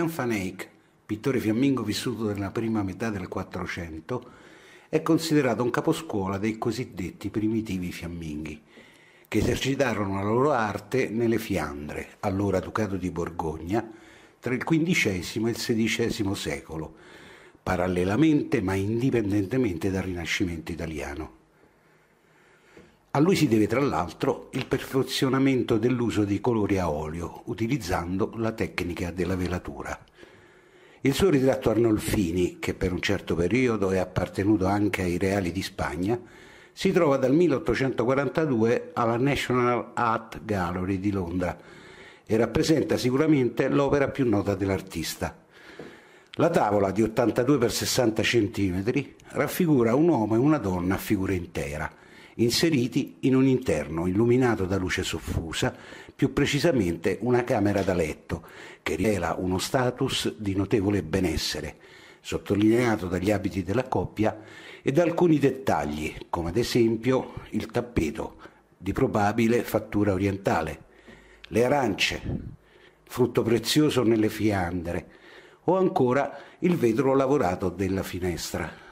Jan van Eyck, pittore fiammingo vissuto nella prima metà del Quattrocento, è considerato un caposcuola dei cosiddetti primitivi fiamminghi, che esercitarono la loro arte nelle Fiandre, allora ducato di Borgogna, tra il XV e il XVI secolo, parallelamente ma indipendentemente dal Rinascimento italiano. A lui si deve tra l'altro il perfezionamento dell'uso di colori a olio, utilizzando la tecnica della velatura. Il suo ritratto Arnolfini, che per un certo periodo è appartenuto anche ai Reali di Spagna, si trova dal 1842 alla National Art Gallery di Londra e rappresenta sicuramente l'opera più nota dell'artista. La tavola di 82 x 60 cm raffigura un uomo e una donna a figura intera inseriti in un interno illuminato da luce soffusa, più precisamente una camera da letto, che rivela uno status di notevole benessere, sottolineato dagli abiti della coppia e da alcuni dettagli, come ad esempio il tappeto di probabile fattura orientale, le arance, frutto prezioso nelle fiandre, o ancora il vetro lavorato della finestra.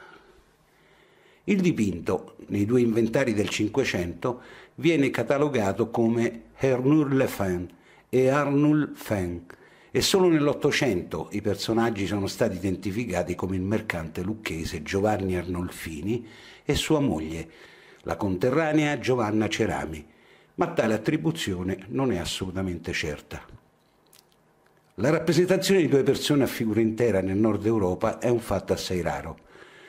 Il dipinto, nei due inventari del Cinquecento, viene catalogato come Hernul Le Fin e Arnul Fin e solo nell'Ottocento i personaggi sono stati identificati come il mercante lucchese Giovanni Arnolfini e sua moglie, la conterranea Giovanna Cerami, ma tale attribuzione non è assolutamente certa. La rappresentazione di due persone a figura intera nel nord Europa è un fatto assai raro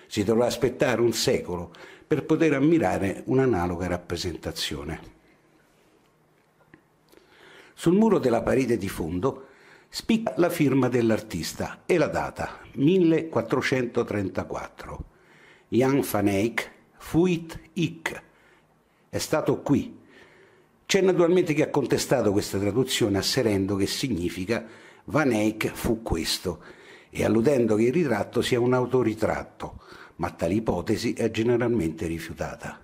si dovrà aspettare un secolo per poter ammirare un'analoga rappresentazione. Sul muro della parete di fondo spicca la firma dell'artista e la data 1434. Jan van Eyck fuit hic. È stato qui. C'è naturalmente chi ha contestato questa traduzione asserendo che significa Van Eyck fu questo e alludendo che il ritratto sia un autoritratto ma tale ipotesi è generalmente rifiutata.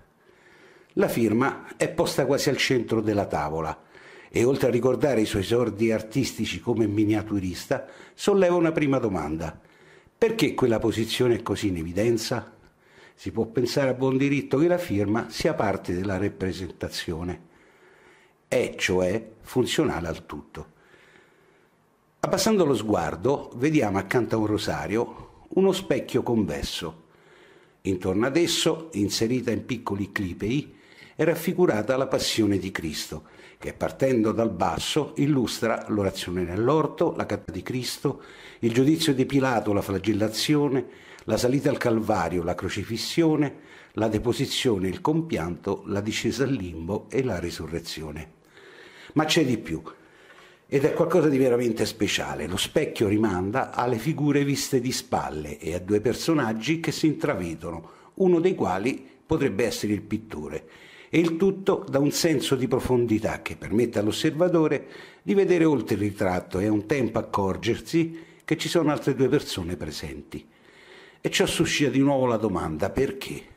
La firma è posta quasi al centro della tavola e oltre a ricordare i suoi sordi artistici come miniaturista, solleva una prima domanda. Perché quella posizione è così in evidenza? Si può pensare a buon diritto che la firma sia parte della rappresentazione. È, cioè, funzionale al tutto. Abbassando lo sguardo, vediamo accanto a un rosario uno specchio convesso Intorno ad esso, inserita in piccoli clipei, è raffigurata la passione di Cristo, che partendo dal basso illustra l'orazione nell'orto, la catta di Cristo, il giudizio di Pilato, la flagellazione, la salita al Calvario, la crocifissione, la deposizione, il compianto, la discesa al limbo e la risurrezione. Ma c'è di più ed è qualcosa di veramente speciale. Lo specchio rimanda alle figure viste di spalle e a due personaggi che si intravedono, uno dei quali potrebbe essere il pittore. E il tutto dà un senso di profondità che permette all'osservatore di vedere oltre il ritratto e a un tempo accorgersi che ci sono altre due persone presenti. E ciò suscita di nuovo la domanda perché?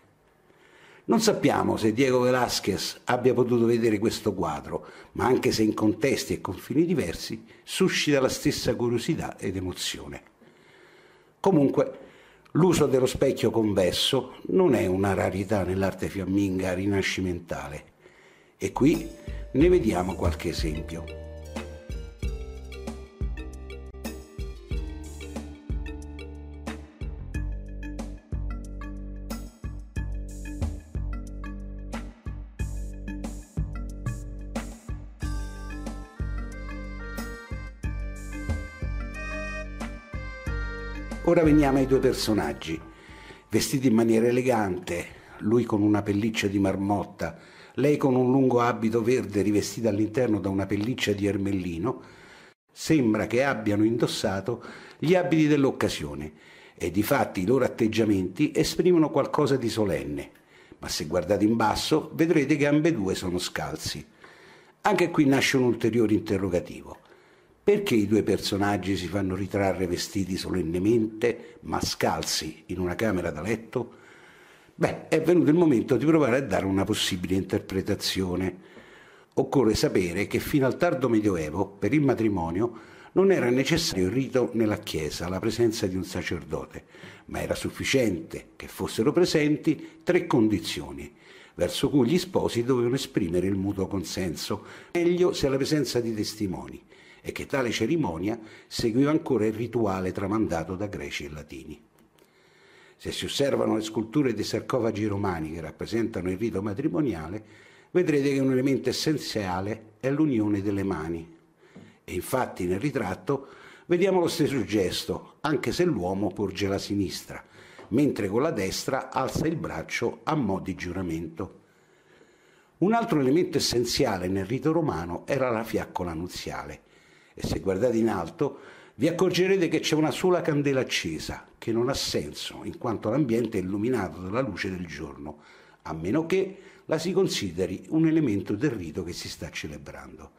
Non sappiamo se Diego Velázquez abbia potuto vedere questo quadro, ma anche se in contesti e confini diversi, suscita la stessa curiosità ed emozione. Comunque, l'uso dello specchio convesso non è una rarità nell'arte fiamminga rinascimentale. E qui ne vediamo qualche esempio. Ora veniamo ai due personaggi, vestiti in maniera elegante, lui con una pelliccia di marmotta, lei con un lungo abito verde rivestita all'interno da una pelliccia di ermellino, sembra che abbiano indossato gli abiti dell'occasione e di fatti i loro atteggiamenti esprimono qualcosa di solenne. Ma se guardate in basso vedrete che ambedue sono scalzi. Anche qui nasce un ulteriore interrogativo. Perché i due personaggi si fanno ritrarre vestiti solennemente, ma scalzi in una camera da letto? Beh, è venuto il momento di provare a dare una possibile interpretazione. Occorre sapere che fino al tardo Medioevo, per il matrimonio, non era necessario il rito nella Chiesa, la presenza di un sacerdote, ma era sufficiente che fossero presenti tre condizioni, verso cui gli sposi dovevano esprimere il mutuo consenso, meglio se la presenza di testimoni e che tale cerimonia seguiva ancora il rituale tramandato da greci e latini. Se si osservano le sculture dei sarcofagi romani che rappresentano il rito matrimoniale, vedrete che un elemento essenziale è l'unione delle mani. E infatti nel ritratto vediamo lo stesso gesto, anche se l'uomo porge la sinistra, mentre con la destra alza il braccio a mo' di giuramento. Un altro elemento essenziale nel rito romano era la fiaccola nuziale, e se guardate in alto vi accorgerete che c'è una sola candela accesa, che non ha senso, in quanto l'ambiente è illuminato dalla luce del giorno, a meno che la si consideri un elemento del rito che si sta celebrando.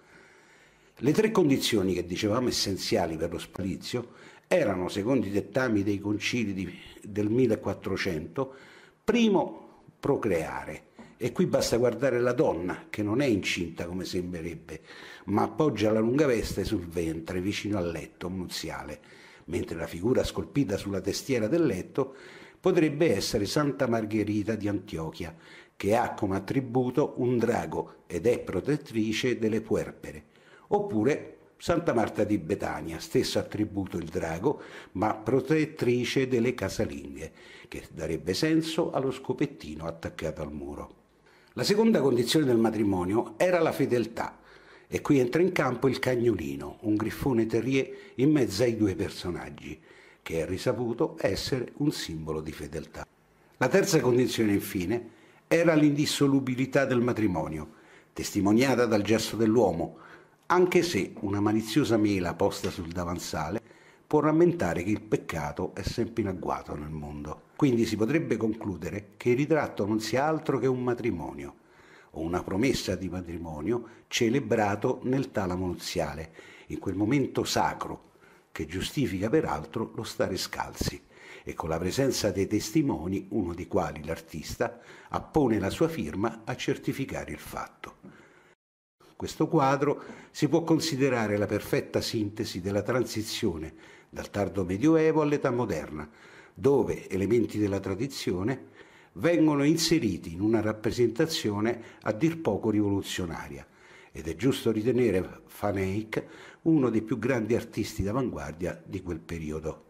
Le tre condizioni che dicevamo essenziali per lo spalizio erano, secondo i dettami dei concili di, del 1400, primo, procreare, e qui basta guardare la donna, che non è incinta come sembrerebbe, ma appoggia la lunga veste sul ventre, vicino al letto nuziale, mentre la figura scolpita sulla testiera del letto potrebbe essere Santa Margherita di Antiochia, che ha come attributo un drago ed è protettrice delle puerpere, oppure Santa Marta di Betania, stesso attributo il drago, ma protettrice delle casalinghe, che darebbe senso allo scopettino attaccato al muro. La seconda condizione del matrimonio era la fedeltà e qui entra in campo il cagnolino, un griffone terrier in mezzo ai due personaggi, che è risaputo essere un simbolo di fedeltà. La terza condizione, infine, era l'indissolubilità del matrimonio, testimoniata dal gesto dell'uomo, anche se una maliziosa mela posta sul davanzale può rammentare che il peccato è sempre in agguato nel mondo. Quindi si potrebbe concludere che il ritratto non sia altro che un matrimonio o una promessa di matrimonio celebrato nel talamo nuziale, in quel momento sacro che giustifica peraltro lo stare scalzi e con la presenza dei testimoni, uno dei quali l'artista, appone la sua firma a certificare il fatto. Questo quadro si può considerare la perfetta sintesi della transizione dal tardo medioevo all'età moderna, dove elementi della tradizione vengono inseriti in una rappresentazione a dir poco rivoluzionaria ed è giusto ritenere Van Eyck uno dei più grandi artisti d'avanguardia di quel periodo.